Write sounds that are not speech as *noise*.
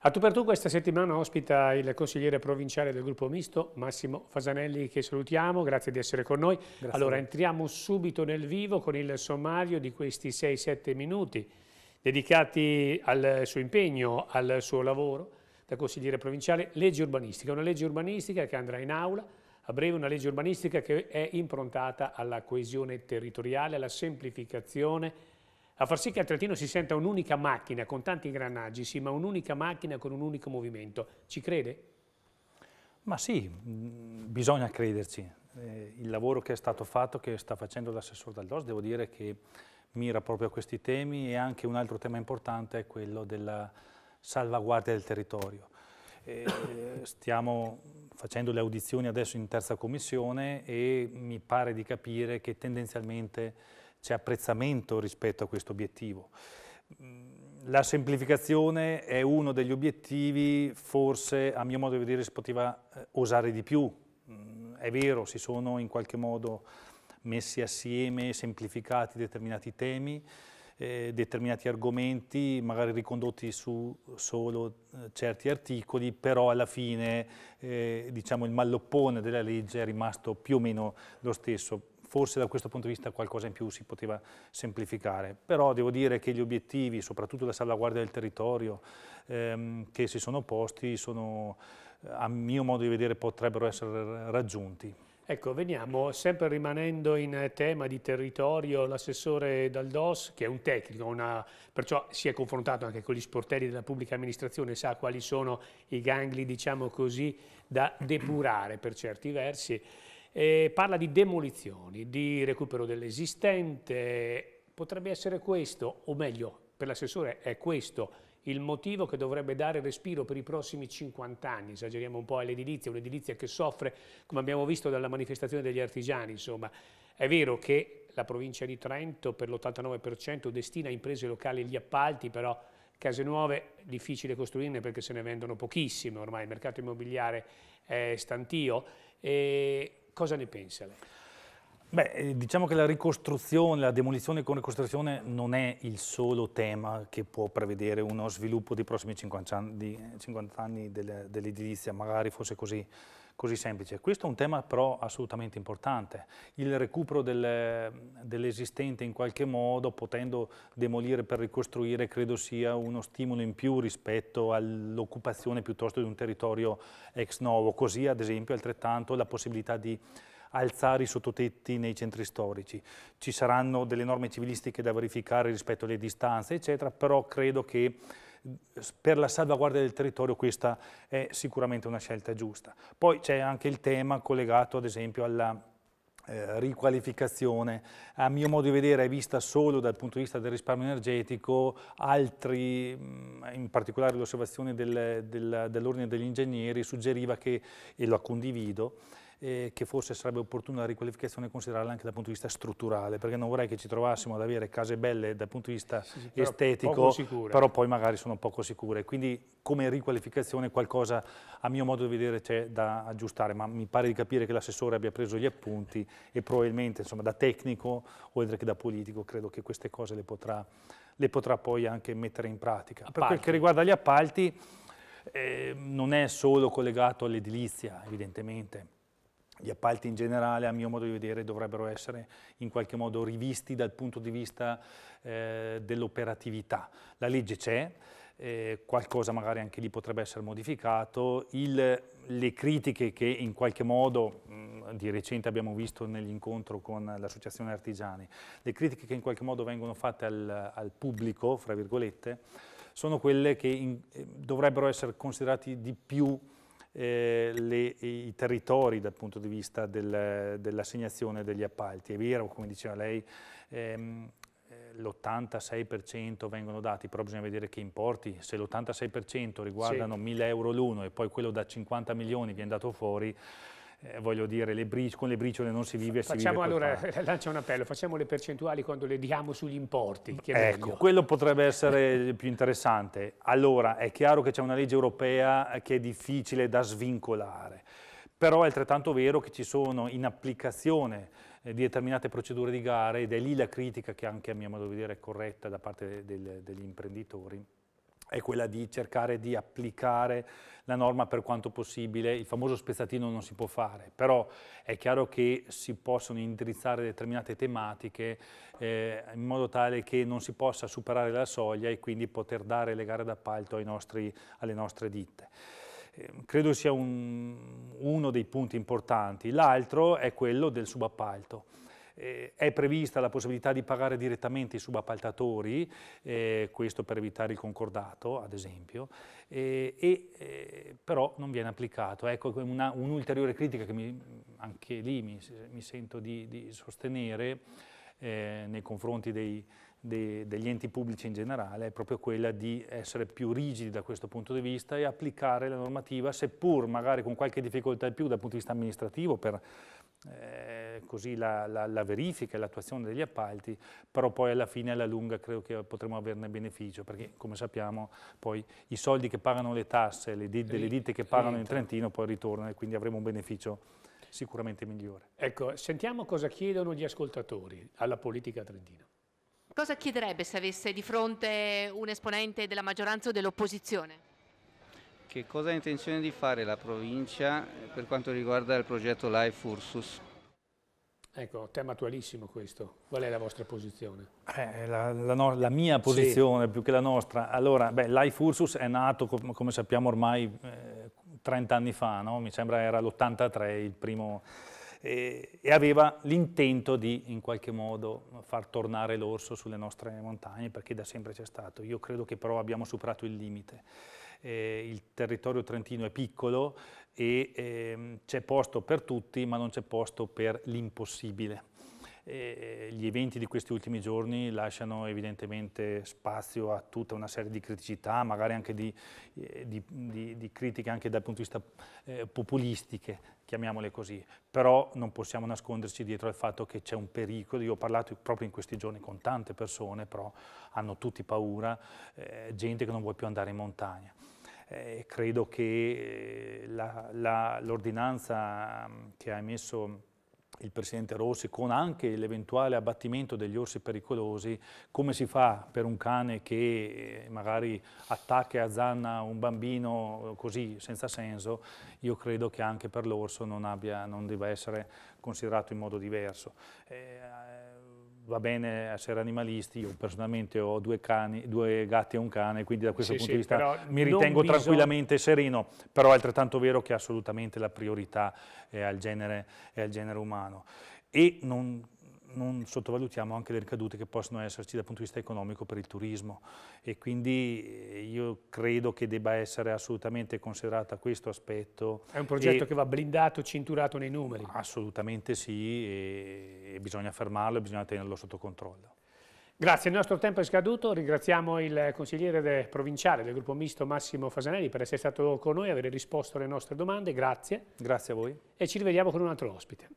A tu per tu questa settimana ospita il consigliere provinciale del gruppo misto Massimo Fasanelli che salutiamo, grazie di essere con noi. Grazie allora entriamo subito nel vivo con il sommario di questi 6-7 minuti dedicati al suo impegno, al suo lavoro da consigliere provinciale, legge urbanistica, una legge urbanistica che andrà in aula, a breve una legge urbanistica che è improntata alla coesione territoriale, alla semplificazione, a far sì che Altretino si senta un'unica macchina con tanti ingranaggi, sì, ma un'unica macchina con un unico movimento. Ci crede? Ma sì, mm, bisogna crederci. Eh, il lavoro che è stato fatto, che sta facendo l'assessore Daldos, devo dire che mira proprio a questi temi e anche un altro tema importante è quello della salvaguardia del territorio. E eh, stiamo facendo le audizioni adesso in terza commissione e mi pare di capire che tendenzialmente c'è apprezzamento rispetto a questo obiettivo. Mm, la semplificazione è uno degli obiettivi, forse a mio modo di vedere si poteva eh, osare di più, mm, è vero, si sono in qualche modo messi assieme, semplificati determinati temi, eh, determinati argomenti, magari ricondotti su solo eh, certi articoli, però alla fine eh, diciamo, il malloppone della legge è rimasto più o meno lo stesso. Forse da questo punto di vista qualcosa in più si poteva semplificare, però devo dire che gli obiettivi, soprattutto la salvaguardia del territorio, ehm, che si sono posti, sono, a mio modo di vedere potrebbero essere raggiunti. Ecco, veniamo sempre rimanendo in tema di territorio, l'assessore Daldos, che è un tecnico, una, perciò si è confrontato anche con gli sportelli della pubblica amministrazione, sa quali sono i gangli, diciamo così, da depurare per certi versi. E parla di demolizioni, di recupero dell'esistente, potrebbe essere questo, o meglio, per l'assessore è questo il motivo che dovrebbe dare respiro per i prossimi 50 anni, esageriamo un po' all'edilizia, un'edilizia che soffre, come abbiamo visto dalla manifestazione degli artigiani, insomma. È vero che la provincia di Trento per l'89% destina a imprese locali gli appalti, però case nuove difficile costruirne perché se ne vendono pochissime ormai, il mercato immobiliare è stantio. E cosa ne pensa lei? Beh, eh, diciamo che la ricostruzione, la demolizione con ricostruzione non è il solo tema che può prevedere uno sviluppo dei prossimi 50 eh, anni, 50 anni dell'edilizia, magari fosse così, così, semplice. Questo è un tema però assolutamente importante, il recupero del, dell'esistente in qualche modo, potendo demolire per ricostruire, credo sia uno stimolo in più rispetto all'occupazione piuttosto di un territorio ex novo, così ad esempio altrettanto la possibilità di alzare i sottotetti nei centri storici, ci saranno delle norme civilistiche da verificare rispetto alle distanze, eccetera, però credo che per la salvaguardia del territorio questa è sicuramente una scelta giusta. Poi c'è anche il tema collegato ad esempio alla eh, riqualificazione, a mio modo di vedere è vista solo dal punto di vista del risparmio energetico, altri, in particolare l'osservazione del, del, dell'ordine degli ingegneri suggeriva che, e la condivido, eh, che forse sarebbe opportuna la riqualificazione considerarla anche dal punto di vista strutturale, perché non vorrei che ci trovassimo ad avere case belle dal punto di vista sì, sì, però estetico, però poi magari sono poco sicure. Quindi come riqualificazione qualcosa a mio modo di vedere c'è da aggiustare, ma mi pare di capire che l'assessore abbia preso gli appunti e probabilmente insomma, da tecnico, oltre che da politico, credo che queste cose le potrà, le potrà poi anche mettere in pratica. Appalti. Ah, per quel che riguarda gli appalti, eh, non è solo collegato all'edilizia, evidentemente, gli appalti in generale, a mio modo di vedere, dovrebbero essere in qualche modo rivisti dal punto di vista eh, dell'operatività. La legge c'è, eh, qualcosa magari anche lì potrebbe essere modificato, Il, le critiche che in qualche modo mm, di recente abbiamo visto nell'incontro con l'associazione artigiani, le critiche che in qualche modo vengono fatte al, al pubblico, fra virgolette, sono quelle che in, eh, dovrebbero essere considerate di più eh, le, i territori dal punto di vista del, dell'assegnazione degli appalti. È vero, come diceva lei, ehm, eh, l'86% vengono dati, però bisogna vedere che importi, se l'86% riguardano sì. 1000 euro l'uno e poi quello da 50 milioni viene dato fuori, eh, voglio dire, le con le briciole non si vive, facciamo, si vive Allora, *laughs* lancio un appello, facciamo le percentuali quando le diamo sugli importi. ecco, quello potrebbe essere più interessante. Allora, è chiaro che c'è una legge europea che è difficile da svincolare, però è altrettanto vero che ci sono in applicazione di eh, determinate procedure di gare ed è lì la critica che anche a mio modo di vedere è corretta da parte del, degli imprenditori è quella di cercare di applicare la norma per quanto possibile. Il famoso spezzatino non si può fare, però è chiaro che si possono indirizzare determinate tematiche eh, in modo tale che non si possa superare la soglia e quindi poter dare le gare d'appalto alle nostre ditte. Ehm, credo sia un, uno dei punti importanti. L'altro è quello del subappalto eh, è prevista la possibilità di pagare direttamente i subappaltatori, eh, questo per evitare il concordato ad esempio, eh, e, eh, però non viene applicato. Ecco un'ulteriore un critica che mi, anche lì mi, mi sento di, di sostenere eh, nei confronti dei, degli enti pubblici in generale è proprio quella di essere più rigidi da questo punto di vista e applicare la normativa, seppur magari con qualche difficoltà in più dal punto di vista amministrativo per eh, così la, la, la verifica e l'attuazione degli appalti, però poi alla fine, alla lunga, credo che potremo averne beneficio, perché come sappiamo poi i soldi che pagano le tasse, le ditte, delle ditte che pagano in Trentino poi ritornano e quindi avremo un beneficio sicuramente migliore. Ecco, sentiamo cosa chiedono gli ascoltatori alla politica trentina. Cosa chiederebbe se avesse di fronte un esponente della maggioranza o dell'opposizione? Che cosa ha intenzione di fare la provincia eh, per quanto riguarda il progetto Life Ursus? Ecco, tema attualissimo questo. Qual è la vostra posizione? Eh, la, la, no, la, mia posizione sì. più che la nostra. Allora, beh, Life Ursus è nato, come sappiamo ormai, eh, 30 anni fa, no? mi sembra era l'83 il primo, eh, e aveva l'intento di in qualche modo far tornare l'orso sulle nostre montagne perché da sempre c'è stato. Io credo che però abbiamo superato il limite eh, il territorio trentino è piccolo e ehm, c'è posto per tutti ma non c'è posto per l'impossibile eh, gli eventi di questi ultimi giorni lasciano evidentemente spazio a tutta una serie di criticità, magari anche di, eh, di, di, di critiche anche dal punto di vista eh, populistiche, chiamiamole così, però non possiamo nasconderci dietro al fatto che c'è un pericolo, io ho parlato proprio in questi giorni con tante persone, però hanno tutti paura, eh, gente che non vuole più andare in montagna. Eh, credo che eh, l'ordinanza mm, che ha emesso il Presidente Rossi, con anche l'eventuale abbattimento degli orsi pericolosi, come si fa per un cane che eh, magari attacca e azzanna un bambino eh, così, senza senso, io credo che anche per l'orso non, non, debba essere considerato in modo diverso. Eh, va bene essere animalisti, io personalmente ho due, cani, due gatti e un cane, quindi da questo sì, punto sì, di vista mi ritengo bisogna... tranquillamente sereno, però è altrettanto vero che assolutamente la priorità è al genere, è al genere umano. E non, non sottovalutiamo anche le ricadute che possono esserci dal punto di vista economico per il turismo e quindi eh, io credo che debba essere assolutamente considerata questo aspetto. È un progetto e che va blindato, cinturato nei numeri. Assolutamente sì e bisogna fermarlo e bisogna tenerlo sotto controllo. Grazie, il nostro tempo è scaduto, ringraziamo il consigliere de, provinciale del gruppo misto Massimo Fasanelli per essere stato con noi e aver risposto alle nostre domande, grazie. Grazie a voi. E ci rivediamo con un altro ospite.